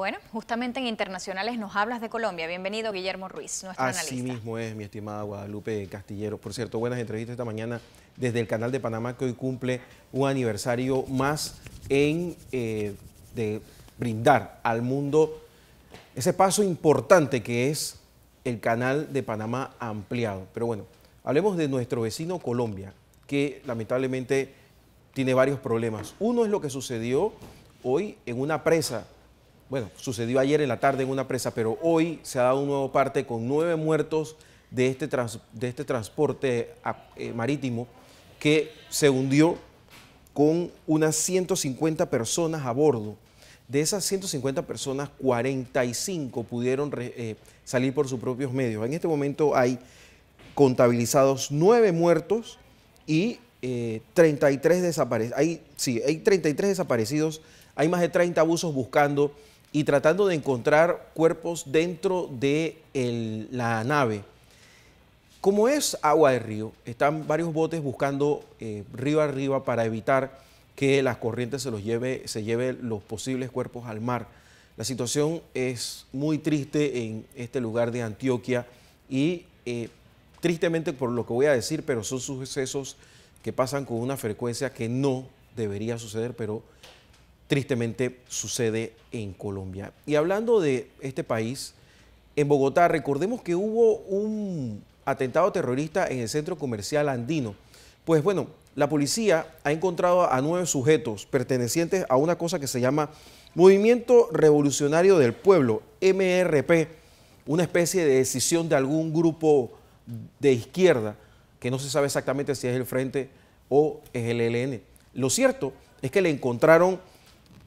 Bueno, justamente en Internacionales nos hablas de Colombia. Bienvenido, Guillermo Ruiz, nuestro analista. Así mismo es, mi estimada Guadalupe Castillero. Por cierto, buenas entrevistas esta mañana desde el Canal de Panamá, que hoy cumple un aniversario más en eh, de brindar al mundo ese paso importante que es el Canal de Panamá ampliado. Pero bueno, hablemos de nuestro vecino Colombia, que lamentablemente tiene varios problemas. Uno es lo que sucedió hoy en una presa bueno, sucedió ayer en la tarde en una presa, pero hoy se ha dado un nuevo parte con nueve muertos de este, de este transporte ah, eh, marítimo que se hundió con unas 150 personas a bordo. De esas 150 personas, 45 pudieron eh, salir por sus propios medios. En este momento hay contabilizados nueve muertos y 33 eh, desaparecidos. Hay, sí, hay 33 desaparecidos, hay más de 30 abusos buscando y tratando de encontrar cuerpos dentro de la nave. Como es agua de río, están varios botes buscando eh, río arriba para evitar que las corrientes se los lleve, se los posibles cuerpos al mar. La situación es muy triste en este lugar de Antioquia y eh, tristemente por lo que voy a decir, pero son sucesos que pasan con una frecuencia que no debería suceder, pero tristemente sucede en Colombia. Y hablando de este país, en Bogotá, recordemos que hubo un atentado terrorista en el centro comercial andino. Pues bueno, la policía ha encontrado a nueve sujetos pertenecientes a una cosa que se llama Movimiento Revolucionario del Pueblo, MRP, una especie de decisión de algún grupo de izquierda, que no se sabe exactamente si es el Frente o es el ELN. Lo cierto es que le encontraron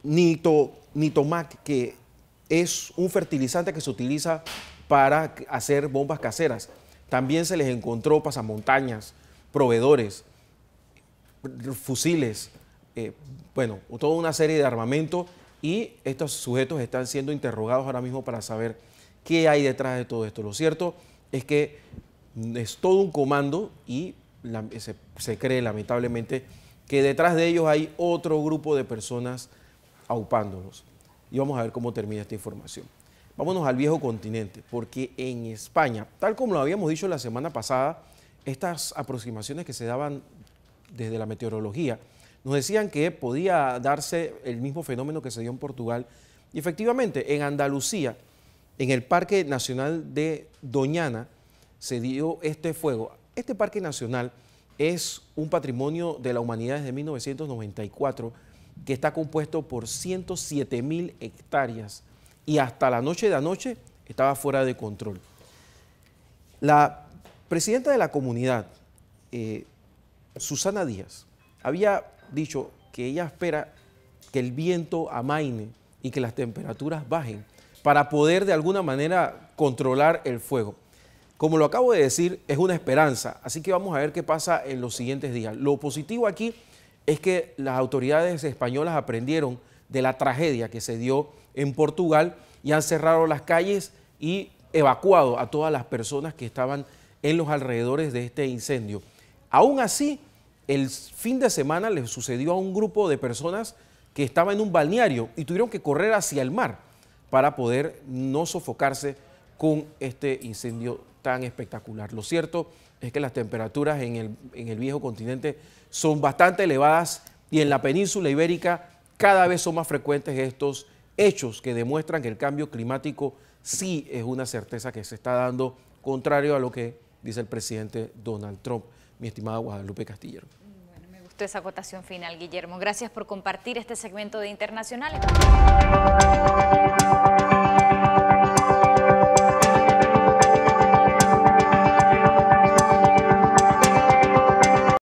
nito, nitomac, que es un fertilizante que se utiliza para hacer bombas caseras. También se les encontró pasamontañas, proveedores, fusiles, eh, bueno, toda una serie de armamento y estos sujetos están siendo interrogados ahora mismo para saber qué hay detrás de todo esto. Lo cierto es que es todo un comando y se cree lamentablemente que detrás de ellos hay otro grupo de personas aupándonos. Y vamos a ver cómo termina esta información. Vámonos al viejo continente, porque en España, tal como lo habíamos dicho la semana pasada, estas aproximaciones que se daban desde la meteorología nos decían que podía darse el mismo fenómeno que se dio en Portugal. Y efectivamente, en Andalucía, en el Parque Nacional de Doñana, se dio este fuego. Este Parque Nacional es un patrimonio de la humanidad desde 1994 que está compuesto por 107 mil hectáreas y hasta la noche de anoche estaba fuera de control. La presidenta de la comunidad, eh, Susana Díaz, había dicho que ella espera que el viento amaine y que las temperaturas bajen para poder de alguna manera controlar el fuego. Como lo acabo de decir, es una esperanza, así que vamos a ver qué pasa en los siguientes días. Lo positivo aquí es que las autoridades españolas aprendieron de la tragedia que se dio en Portugal y han cerrado las calles y evacuado a todas las personas que estaban en los alrededores de este incendio. Aún así, el fin de semana le sucedió a un grupo de personas que estaba en un balneario y tuvieron que correr hacia el mar para poder no sofocarse con este incendio tan espectacular. Lo cierto es que las temperaturas en el, viejo continente son bastante elevadas y en la península ibérica cada vez son más frecuentes estos hechos que demuestran que el cambio climático sí es una certeza que se está dando, contrario a lo que dice el presidente Donald Trump, mi estimado Guadalupe Castillero. Bueno, me gustó esa acotación final, Guillermo. Gracias por compartir este segmento de Internacional.